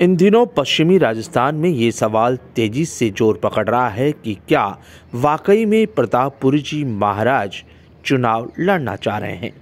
इन दिनों पश्चिमी राजस्थान में ये सवाल तेजी से जोर पकड़ रहा है कि क्या वाकई में प्रतापपुरी जी महाराज चुनाव लड़ना चाह रहे हैं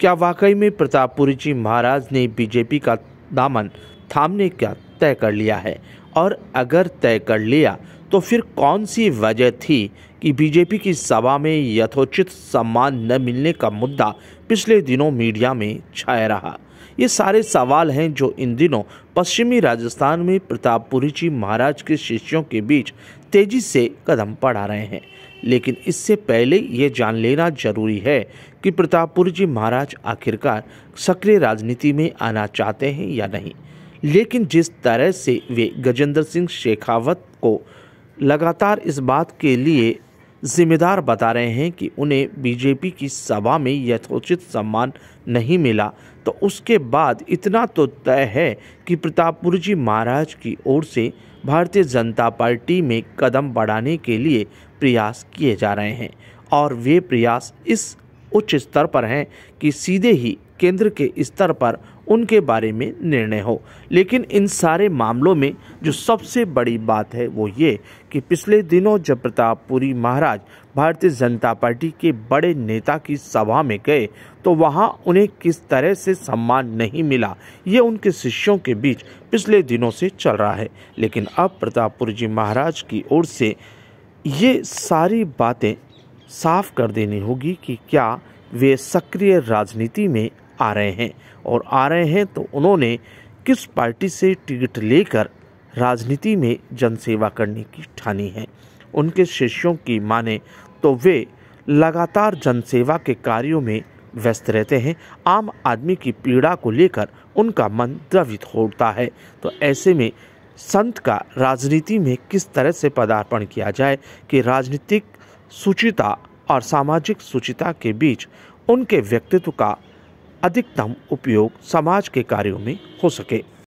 क्या वाकई में प्रतापपुरी जी महाराज ने बीजेपी का दामन थामने का तय कर लिया है और अगर तय कर लिया तो फिर कौन सी वजह थी कि बीजेपी की सभा में यथोचित सम्मान न मिलने का मुद्दा पिछले दिनों मीडिया में छाया रहा ये सारे सवाल हैं जो इन दिनों पश्चिमी राजस्थान में प्रतापपुरी जी महाराज के शिष्यों के बीच तेजी से कदम पढ़ा रहे हैं लेकिन इससे पहले ये जान लेना जरूरी है कि प्रतापपुरी जी महाराज आखिरकार सक्रिय राजनीति में आना चाहते हैं या नहीं लेकिन जिस तरह से वे गजेंद्र सिंह शेखावत को लगातार इस बात के लिए जिम्मेदार बता रहे हैं कि उन्हें बीजेपी की सभा में यथोचित सम्मान नहीं मिला तो उसके बाद इतना तो तय है कि प्रतापपुर जी महाराज की ओर से भारतीय जनता पार्टी में कदम बढ़ाने के लिए प्रयास किए जा रहे हैं और वे प्रयास इस उच्च स्तर पर हैं कि सीधे ही केंद्र के स्तर पर उनके बारे में निर्णय हो लेकिन इन सारे मामलों में जो सबसे बड़ी बात है वो ये कि पिछले दिनों जब पुरी महाराज भारतीय जनता पार्टी के बड़े नेता की सभा में गए तो वहाँ उन्हें किस तरह से सम्मान नहीं मिला ये उनके शिष्यों के बीच पिछले दिनों से चल रहा है लेकिन अब प्रतापपुर जी महाराज की ओर से ये सारी बातें साफ कर देनी होगी कि क्या वे सक्रिय राजनीति में आ रहे हैं और आ रहे हैं तो उन्होंने किस पार्टी से टिकट लेकर राजनीति में जनसेवा करने की ठानी है उनके शिष्यों की माने तो वे लगातार जनसेवा के कार्यों में व्यस्त रहते हैं आम आदमी की पीड़ा को लेकर उनका मन द्रवित होता है तो ऐसे में संत का राजनीति में किस तरह से पदार्पण किया जाए कि राजनीतिक सुचिता और सामाजिक सुचिता के बीच उनके व्यक्तित्व का अधिकतम उपयोग समाज के कार्यों में हो सके